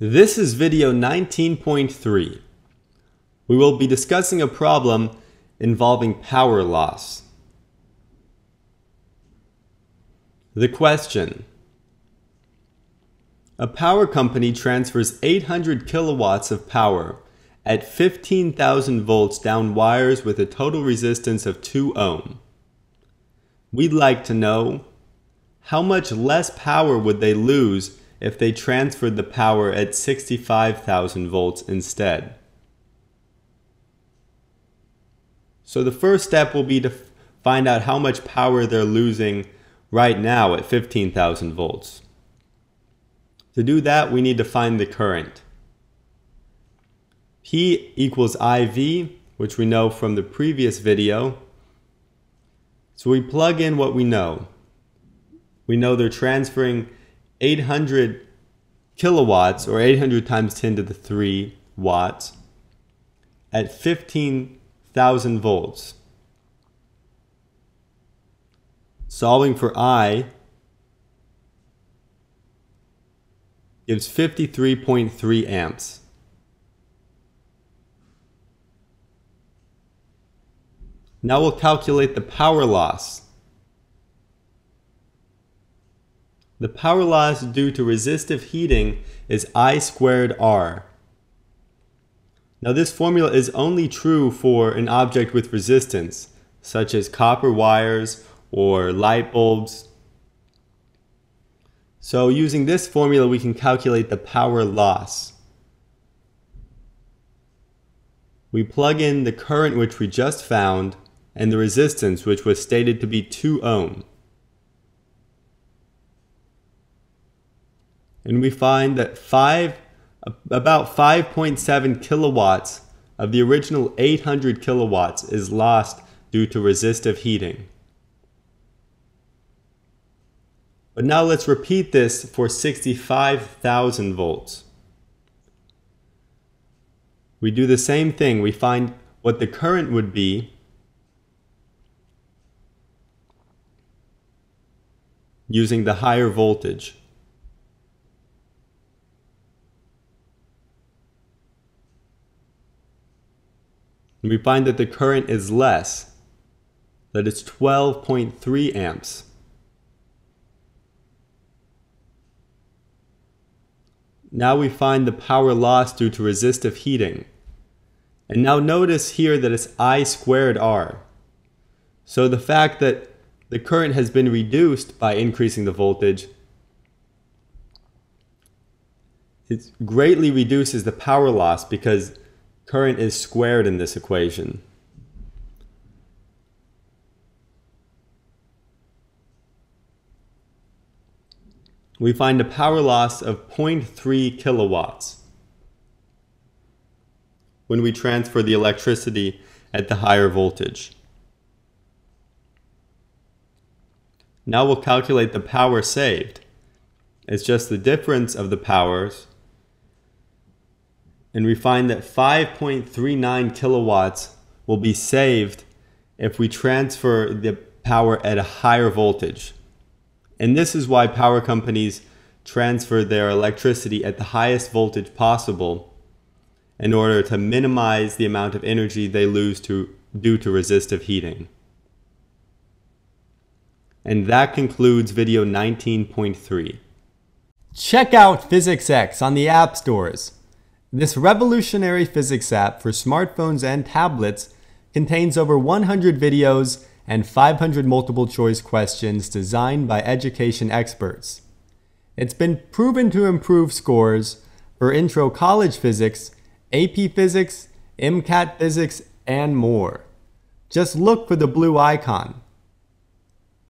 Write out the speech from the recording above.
This is video 19.3. We will be discussing a problem involving power loss. The question. A power company transfers 800 kilowatts of power at 15,000 volts down wires with a total resistance of 2 ohm. We'd like to know how much less power would they lose if they transferred the power at 65,000 volts instead. So the first step will be to find out how much power they're losing right now at 15,000 volts. To do that, we need to find the current. P equals IV, which we know from the previous video. So we plug in what we know. We know they're transferring 800 kilowatts or 800 times 10 to the 3 watts at 15,000 volts. Solving for I gives 53.3 amps. Now we'll calculate the power loss The power loss due to resistive heating is I squared R. Now this formula is only true for an object with resistance, such as copper wires or light bulbs. So using this formula, we can calculate the power loss. We plug in the current which we just found and the resistance which was stated to be 2 ohm. and we find that five, about 5.7 kilowatts of the original 800 kilowatts is lost due to resistive heating. But now let's repeat this for 65,000 volts. We do the same thing. We find what the current would be using the higher voltage. and we find that the current is less, that it's 12.3 amps. Now we find the power loss due to resistive heating. And now notice here that it's I squared R. So the fact that the current has been reduced by increasing the voltage it greatly reduces the power loss because current is squared in this equation. We find a power loss of 0.3 kilowatts when we transfer the electricity at the higher voltage. Now we'll calculate the power saved. It's just the difference of the powers and we find that 5.39 kilowatts will be saved if we transfer the power at a higher voltage. And this is why power companies transfer their electricity at the highest voltage possible in order to minimize the amount of energy they lose to, due to resistive heating. And that concludes video 19.3. Check out PhysicsX on the app stores. This revolutionary physics app for smartphones and tablets contains over 100 videos and 500 multiple choice questions designed by education experts. It's been proven to improve scores for intro college physics, AP physics, MCAT physics, and more. Just look for the blue icon.